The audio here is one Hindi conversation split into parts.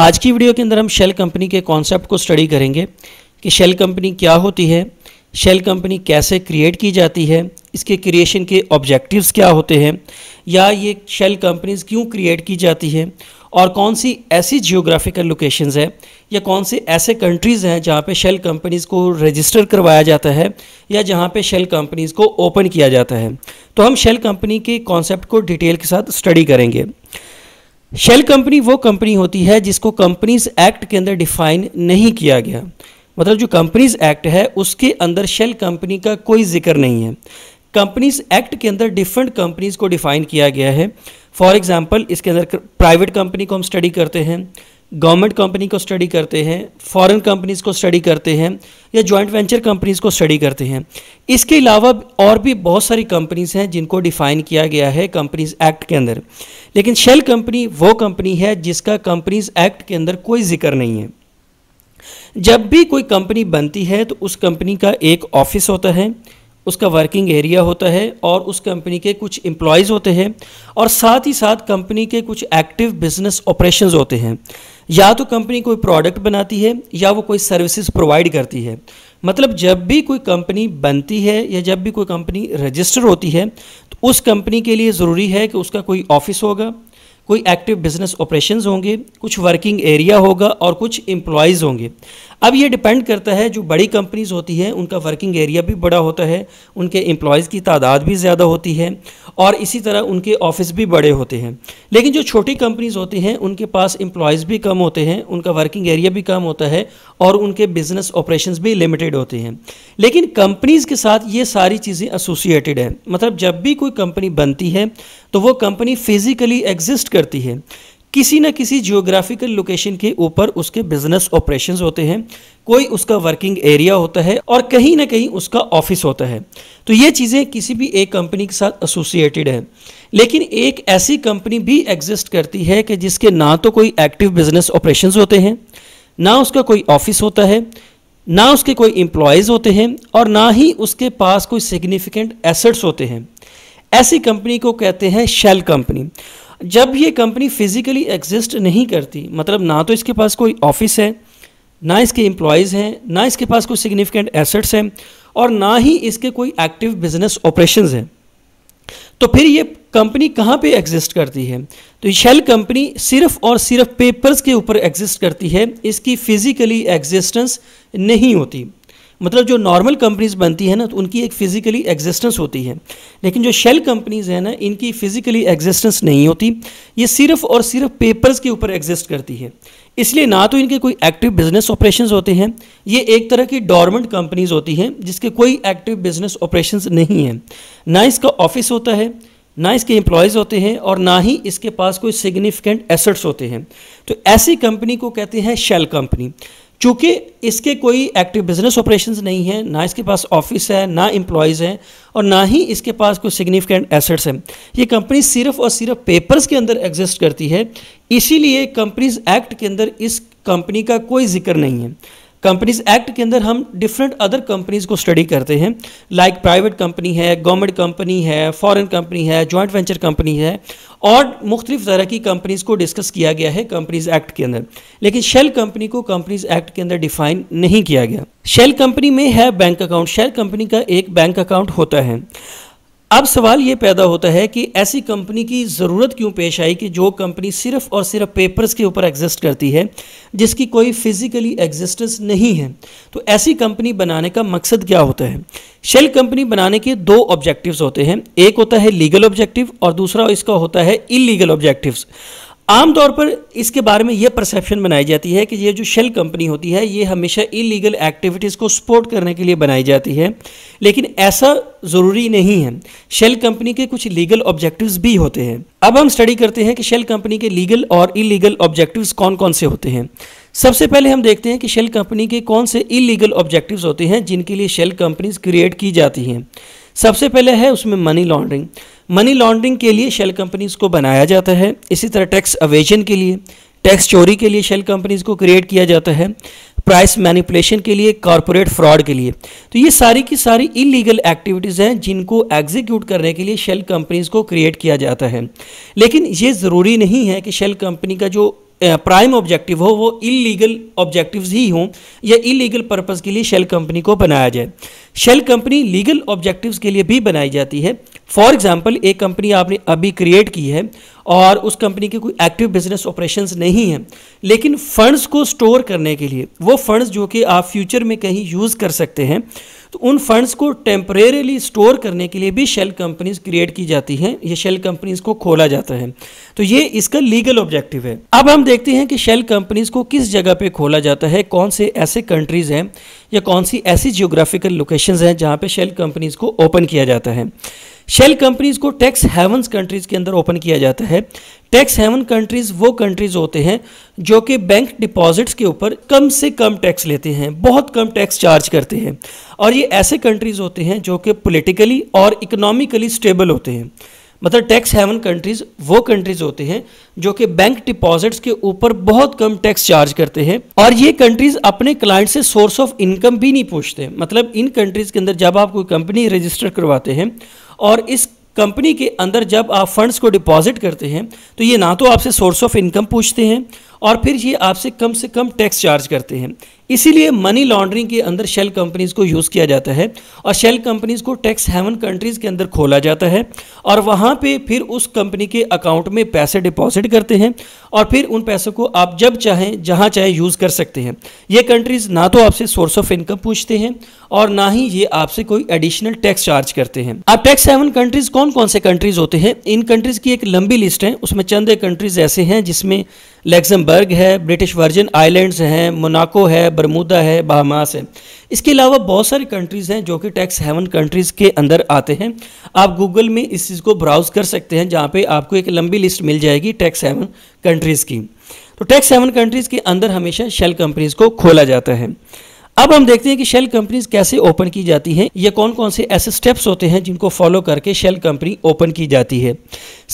आज की वीडियो के अंदर हम शेल कंपनी के कॉन्सेप्ट को स्टडी करेंगे कि शेल कंपनी क्या होती है शेल कंपनी कैसे क्रिएट की जाती है इसके क्रिएशन के ऑब्जेक्टिव्स क्या होते हैं या ये शेल कंपनीज क्यों क्रिएट की जाती है और कौन सी ऐसी जियोग्राफिकल लोकेशंस हैं या कौन से ऐसे कंट्रीज़ हैं जहाँ पे शेल कंपनीज़ को रजिस्टर करवाया जाता है या जहाँ पे शेल कंपनीज़ को ओपन किया जाता है तो हम शेल कंपनी के कॉन्सेप्ट को डिटेल के साथ स्टडी करेंगे शेल कंपनी वो कंपनी होती है जिसको कंपनीज एक्ट के अंदर डिफाइन नहीं किया गया मतलब जो कंपनीज एक्ट है उसके अंदर शेल कंपनी का कोई जिक्र नहीं है कंपनीज एक्ट के अंदर डिफरेंट कंपनीज को डिफाइन किया गया है फॉर एग्जांपल इसके अंदर प्राइवेट कंपनी को हम स्टडी करते हैं गवर्नमेंट कंपनी को स्टडी करते हैं फॉरेन कंपनीज़ को स्टडी करते हैं या जॉइंट वेंचर कंपनीज़ को स्टडी करते हैं इसके अलावा और भी बहुत सारी कंपनीज़ हैं जिनको डिफ़ाइन किया गया है कंपनीज़ एक्ट के अंदर लेकिन शेल कंपनी वो कंपनी है जिसका कंपनीज़ एक्ट के अंदर कोई जिक्र नहीं है जब भी कोई कंपनी बनती है तो उस कंपनी का एक ऑफिस होता है उसका वर्किंग एरिया होता है और उस कंपनी के कुछ एम्प्लॉयज़ होते हैं और साथ ही साथ कंपनी के कुछ एक्टिव बिजनेस ऑपरेशंस होते हैं या तो कंपनी कोई प्रोडक्ट बनाती है या वो कोई सर्विसेज प्रोवाइड करती है मतलब जब भी कोई कंपनी बनती है या जब भी कोई कंपनी रजिस्टर होती है तो उस कंपनी के लिए ज़रूरी है कि उसका कोई ऑफिस होगा कोई एक्टिव बिजनेस ऑपरेशंस होंगे कुछ वर्किंग एरिया होगा और कुछ एम्प्लॉयज़ होंगे अब ये डिपेंड करता है जो बड़ी कंपनीज़ होती है उनका वर्किंग एरिया भी बड़ा होता है उनके एम्प्लॉयज़ की तादाद भी ज़्यादा होती है और इसी तरह उनके ऑफिस भी बड़े होते हैं लेकिन जो छोटी कंपनीज़ होती हैं उनके पास एम्प्लॉयज़ भी कम होते हैं उनका वर्किंग एरिया भी कम होता है और उनके बिज़नेस ऑपरेशन भी लिमिटेड होते हैं लेकिन कंपनीज़ के साथ ये सारी चीज़ें एसोसिएटेड है मतलब जब भी कोई कंपनी बनती है तो वो कंपनी फिज़िकली एग्जिस्ट करती है किसी न किसी जियोग्राफिकल लोकेशन के ऊपर उसके बिजनेस ऑपरेशन होते हैं कोई उसका वर्किंग एरिया होता है और कहीं ना कहीं उसका ऑफिस होता है तो ये चीज़ें किसी भी एक कंपनी के साथ एसोसिएटेड है लेकिन एक ऐसी कंपनी भी एग्जिस्ट करती है कि जिसके ना तो कोई एक्टिव बिजनेस ऑपरेशन होते हैं ना उसका कोई ऑफिस होता है ना उसके कोई एम्प्लॉयज़ होते हैं और ना ही उसके पास कोई सिग्निफिकेंट एसेट्स होते हैं ऐसी कंपनी को कहते हैं शेल कंपनी जब ये कंपनी फिज़िकली एग्जिस्ट नहीं करती मतलब ना तो इसके पास कोई ऑफिस है ना इसके एम्प्लॉयज़ हैं ना इसके पास कोई सिग्निफिकेंट एसेट्स हैं और ना ही इसके कोई एक्टिव बिजनेस ऑपरेशन हैं तो फिर ये कंपनी कहाँ पे एग्जिस्ट करती है तो शेल कंपनी सिर्फ और सिर्फ पेपर्स के ऊपर एग्जिस्ट करती है इसकी फिज़िकली एग्जिस्टेंस नहीं होती मतलब जो नॉर्मल कंपनीज बनती है ना तो उनकी एक फ़िज़िकली एग्जिस्टेंस होती है लेकिन जो शेल कंपनीज़ हैं ना इनकी फ़िज़िकली एग्जिस्टेंस नहीं होती ये सिर्फ़ और सिर्फ पेपर्स के ऊपर एग्जिस्ट करती है इसलिए ना तो इनके कोई एक्टिव बिजनेस ऑपरेशंस होते हैं ये एक तरह की डॉर्मेंट कंपनीज़ होती हैं जिसके कोई एक्टिव बिजनेस ऑपरेशंस नहीं हैं ना इसका ऑफिस होता है ना इसके एम्प्लॉयज़ होते हैं और ना ही इसके पास कोई सिग्निफिकेंट एसेट्स होते हैं तो ऐसी कंपनी को कहते हैं शेल कंपनी चूँकि इसके कोई एक्टिव बिजनेस ऑपरेशंस नहीं है ना इसके पास ऑफिस है ना इम्प्लॉयज़ हैं और ना ही इसके पास कोई सिग्निफिकेंट एसेट्स हैं ये कंपनी सिर्फ और सिर्फ पेपर्स के अंदर एग्जिस्ट करती है इसीलिए कंपनीज एक्ट के अंदर इस कंपनी का कोई जिक्र नहीं है कंपनीज एक्ट के अंदर हम डिफरेंट अदर कंपनीज को स्टडी करते हैं लाइक प्राइवेट कंपनी है गवर्नमेंट कंपनी है फॉरेन कंपनी है जॉइंट वेंचर कंपनी है और मुख्तलिफ तरह की कंपनीज को डिस्कस किया गया है कंपनीज एक्ट के अंदर लेकिन शेल कंपनी को कंपनीज एक्ट के अंदर डिफाइन नहीं किया गया शेल कंपनी में है बैंक अकाउंट शेल कंपनी का एक बैंक अकाउंट होता है अब सवाल ये पैदा होता है कि ऐसी कंपनी की ज़रूरत क्यों पेश आई कि जो कंपनी सिर्फ और सिर्फ पेपर्स के ऊपर एग्जिस्ट करती है जिसकी कोई फिज़िकली एग्जिस्टेंस नहीं है तो ऐसी कंपनी बनाने का मकसद क्या होता है शेल कंपनी बनाने के दो ऑब्जेक्टिव्स होते हैं एक होता है लीगल ऑब्जेक्टिव और दूसरा इसका होता है इलीगल ऑब्जेक्टिव्स आमतौर पर इसके बारे में यह परसेप्शन बनाई जाती है कि ये जो शेल कंपनी होती है ये हमेशा इलीगल एक्टिविटीज़ को सपोर्ट करने के लिए बनाई जाती है लेकिन ऐसा ज़रूरी नहीं है शेल कंपनी के कुछ लीगल ऑब्जेक्टिव्स भी होते हैं अब हम स्टडी करते हैं कि शेल कंपनी के लीगल और इलीगल ऑब्जेक्टिव्स कौन कौन से होते हैं सबसे पहले हम देखते हैं कि शेल कंपनी के कौन से इलीगल ऑब्जेक्टिव्स होते हैं जिनके लिए शेल कंपनीज क्रिएट की जाती हैं सबसे पहले है उसमें मनी लॉन्ड्रिंग मनी लॉन्ड्रिंग के लिए शेल कंपनीज़ को बनाया जाता है इसी तरह टैक्स अवेजन के लिए टैक्स चोरी के लिए शेल कंपनीज़ को क्रिएट किया जाता है प्राइस मैनिपुलेशन के लिए कॉरपोरेट फ्रॉड के लिए तो ये सारी की सारी इलीगल एक्टिविटीज़ हैं जिनको एग्जीक्यूट करने के लिए शेल कंपनीज़ को क्रिएट किया जाता है लेकिन ये ज़रूरी नहीं है कि शेल कंपनी का जो प्राइम ऑब्जेक्टिव हो वो इलीगल ऑब्जेक्टिव्स ही हों या इलीगल पर्पज़ के लिए शेल कंपनी को बनाया जाए शेल कंपनी लीगल ऑब्जेक्टिव्स के लिए भी बनाई जाती है फॉर एग्जाम्पल एक कंपनी आपने अभी क्रिएट की है और उस कंपनी के कोई एक्टिव बिजनेस ऑपरेशंस नहीं है लेकिन फंड्स को स्टोर करने के लिए वो फंड्स जो कि आप फ्यूचर में कहीं यूज़ कर सकते हैं तो उन फंड्स को टेम्परेली स्टोर करने के लिए भी शेल कंपनीज क्रिएट की जाती हैं ये शेल कंपनीज को खोला जाता है तो ये इसका लीगल ऑब्जेक्टिव है अब हम देखते हैं कि शेल कंपनीज को किस जगह पे खोला जाता है कौन से ऐसे कंट्रीज़ हैं या कौन सी ऐसी जियोग्राफिकल लोकेशंस हैं जहाँ पे शेल कंपनीज को ओपन किया जाता है शेल कंपनीज को टैक्स हेवन कंट्रीज के अंदर ओपन किया जाता है टैक्स हेवन कंट्रीज वो कंट्रीज होते हैं जो कि बैंक डिपॉजिट्स के ऊपर कम से कम टैक्स लेते हैं बहुत कम टैक्स चार्ज करते हैं और ये ऐसे कंट्रीज होते हैं जो कि पोलिटिकली और इकोनॉमिकली स्टेबल होते हैं मतलब टैक्स हेवन कंट्रीज वो कंट्रीज होते हैं जो कि बैंक डिपॉजिट्स के ऊपर बहुत कम टैक्स चार्ज करते हैं और ये कंट्रीज अपने क्लाइंट से सोर्स ऑफ इनकम भी नहीं पूछते मतलब इन कंट्रीज के अंदर जब आप कोई कंपनी रजिस्टर करवाते हैं और इस कंपनी के अंदर जब आप फंड्स को डिपॉजिट करते हैं तो ये ना तो आपसे सोर्स ऑफ इनकम पूछते हैं और फिर ये आपसे कम से कम टैक्स चार्ज करते हैं इसीलिए मनी लॉन्ड्रिंग के अंदर शेल कंपनीज़ को यूज़ किया जाता है और शेल कंपनीज़ को टैक्स हेवन कंट्रीज़ के अंदर खोला जाता है और वहाँ पे फिर उस कंपनी के अकाउंट में पैसे डिपॉजिट करते हैं और फिर उन पैसों को आप जब चाहें जहाँ चाहें यूज़ कर सकते हैं ये कंट्रीज़ ना तो आपसे सोर्स ऑफ इनकम पूछते हैं और ना ही ये आपसे कोई एडिशनल टैक्स चार्ज करते हैं अब टैक्स हेवन कंट्रीज़ कौन कौन से कंट्रीज़ होते हैं इन कंट्रीज़ की एक लंबी लिस्ट है उसमें चंद कंट्रीज़ ऐसे हैं जिसमें लेक्समबर्ग है ब्रिटिश वर्जिन आइलैंड्स हैं मोनाको है बरमूदा है बहामास है इसके अलावा बहुत सारी कंट्रीज़ हैं जो कि टैक्स हेवन कंट्रीज़ के अंदर आते हैं आप गूगल में इस चीज़ को ब्राउज़ कर सकते हैं जहाँ पे आपको एक लंबी लिस्ट मिल जाएगी टैक्स हेवन कंट्रीज़ की तो टैक्स हेवन कंट्रीज़ के अंदर हमेशा शेल कंपनीज़ को खोला जाता है अब हम देखते हैं कि शेल कंपनीज कैसे ओपन की जाती है या कौन कौन से ऐसे स्टेप्स होते हैं जिनको फॉलो करके शेल कंपनी ओपन की जाती है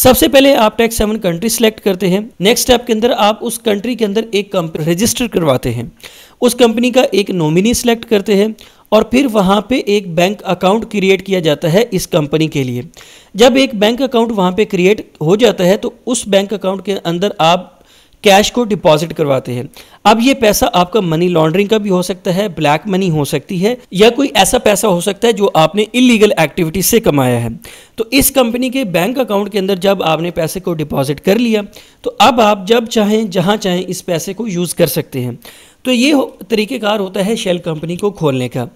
सबसे पहले आप टैक्स सेवन कंट्री सेलेक्ट करते हैं नेक्स्ट स्टेप के अंदर आप उस कंट्री के अंदर एक रजिस्टर करवाते हैं उस कंपनी का एक नॉमिनी सेलेक्ट करते हैं और फिर वहाँ पे एक बैंक अकाउंट क्रिएट किया जाता है इस कंपनी के लिए जब एक बैंक अकाउंट वहाँ पे क्रिएट हो जाता है तो उस बैंक अकाउंट के अंदर आप कैश को डिपॉजिट करवाते हैं अब ये पैसा आपका मनी लॉन्ड्रिंग का भी हो सकता है ब्लैक मनी हो सकती है या कोई ऐसा पैसा हो सकता है जो आपने इलीगल एक्टिविटी से कमाया है तो इस कंपनी के बैंक अकाउंट के अंदर जब आपने पैसे को डिपॉजिट कर लिया तो अब आप जब चाहें जहां चाहें इस पैसे को यूज़ कर सकते हैं तो ये तरीक़ेकार होता है शेल कंपनी को खोलने का